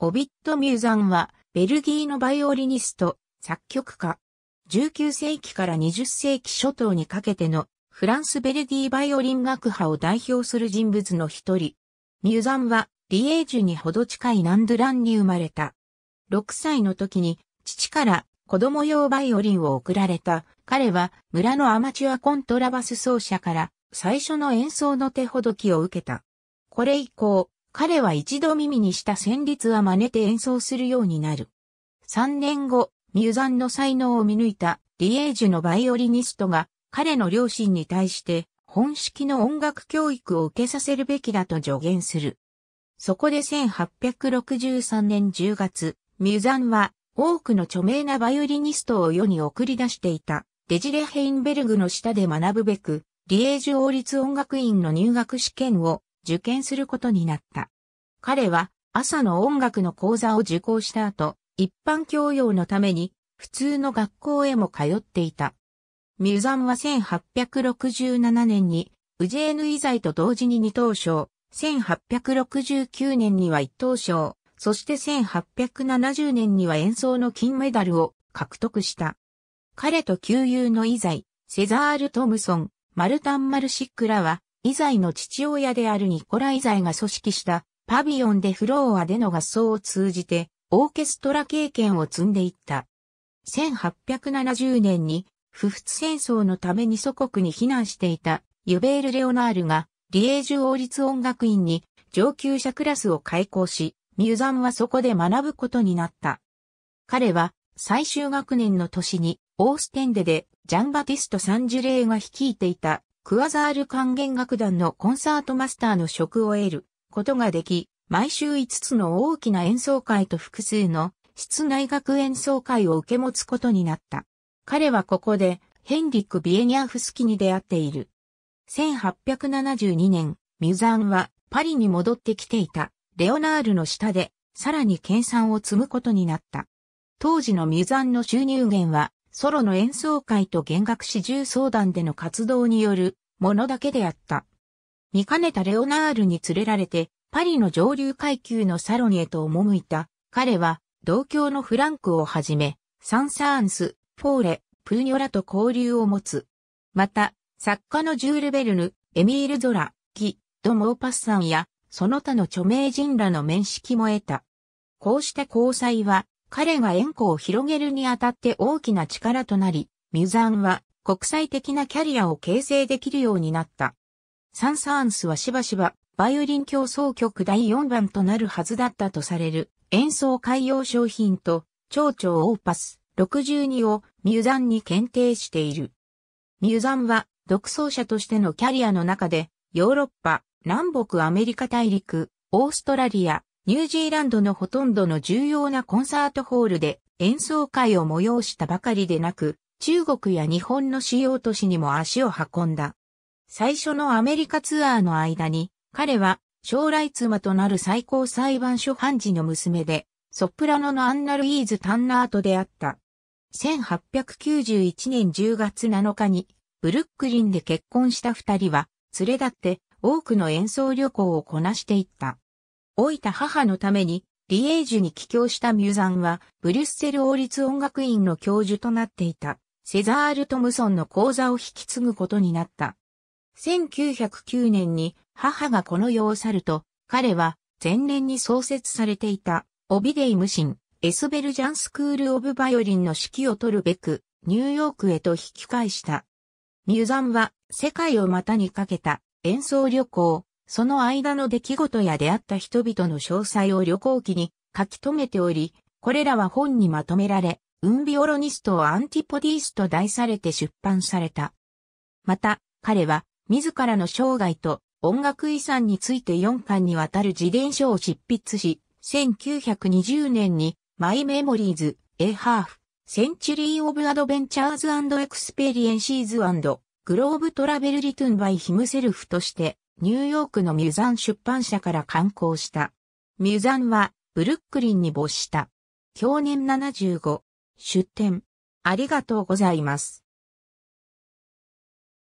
オビット・ミューザンは、ベルギーのバイオリニスト、作曲家。19世紀から20世紀初頭にかけての、フランス・ベルギーバイオリン学派を代表する人物の一人。ミューザンは、リエージュにほど近いナンドゥランに生まれた。6歳の時に、父から子供用バイオリンを贈られた。彼は、村のアマチュアコントラバス奏者から、最初の演奏の手ほどきを受けた。これ以降、彼は一度耳にした旋律は真似て演奏するようになる。3年後、ミュザンの才能を見抜いたリエージュのバイオリニストが彼の両親に対して本式の音楽教育を受けさせるべきだと助言する。そこで1863年10月、ミュザンは多くの著名なバイオリニストを世に送り出していたデジレ・ヘインベルグの下で学ぶべく、リエージュ王立音楽院の入学試験を受験することになった。彼は朝の音楽の講座を受講した後、一般教養のために普通の学校へも通っていた。ミュザンは1867年にウジェーヌイイと同時に二等賞、1869年には一等賞、そして1870年には演奏の金メダルを獲得した。彼と旧友のイザイ、セザール・トムソン、マルタン・マルシックらは、イザイの父親であるニコライザイが組織したパビオンでフロアでの合奏を通じてオーケストラ経験を積んでいった。1870年に不仏戦争のために祖国に避難していたユベール・レオナールがリエージュ王立音楽院に上級者クラスを開校し、ミューザンはそこで学ぶことになった。彼は最終学年の年にオーステンデでジャンバティスト・サンジュレイが率いていたクワザール管弦楽団のコンサートマスターの職を得ることができ、毎週5つの大きな演奏会と複数の室内楽演奏会を受け持つことになった。彼はここでヘンリック・ビエニャーフスキに出会っている。1872年、ミュザンはパリに戻ってきていたレオナールの下でさらに研鑽を積むことになった。当時のミュザンの収入源はソロの演奏会と弦楽四重奏団での活動によるものだけであった。見かねたレオナールに連れられて、パリの上流階級のサロンへと赴いた。彼は、同郷のフランクをはじめ、サンサーンス、フォーレ、プーニョラと交流を持つ。また、作家のジュール・ベルヌ、エミール・ゾラ、ギ、ド・モーパッサンや、その他の著名人らの面識も得た。こうした交際は、彼が円弧を広げるにあたって大きな力となり、ミュザンは国際的なキャリアを形成できるようになった。サンサーンスはしばしばバイオリン競争曲第4番となるはずだったとされる演奏海洋商品と蝶々オーパス62をミュザンに検定している。ミュザンは独奏者としてのキャリアの中でヨーロッパ、南北アメリカ大陸、オーストラリア、ニュージーランドのほとんどの重要なコンサートホールで演奏会を催したばかりでなく、中国や日本の主要都市にも足を運んだ。最初のアメリカツアーの間に、彼は将来妻となる最高裁判所判事の娘で、ソプラノのアンナ・ルイーズ・タンナーと出会った。1891年10月7日に、ブルックリンで結婚した二人は、連れ立って多くの演奏旅行をこなしていった。老いた母のために、リエージュに帰郷したミュザンは、ブリュッセル王立音楽院の教授となっていた、セザール・トムソンの講座を引き継ぐことになった。1909年に母がこの世を去ると、彼は前年に創設されていた、オビデイシン、エスベルジャンスクール・オブ・バイオリンの指揮を取るべく、ニューヨークへと引き返した。ミュザンは世界を股にかけた演奏旅行、その間の出来事や出会った人々の詳細を旅行記に書き留めており、これらは本にまとめられ、ウンビオロニストをアンティポディースと題されて出版された。また、彼は、自らの生涯と音楽遺産について4巻にわたる自伝書を執筆し、1920年に、マイメモリーズ、エハーフ、センチュリー・オブ・アドベンチャーズ・エクスペリエンシーズ・グローブ・トラベル・リトゥン・バイ・ヒムセルフとして、ニューヨークのミュザン出版社から刊行した。ミュザンは、ブルックリンに没した。去年75。出展。ありがとうございます。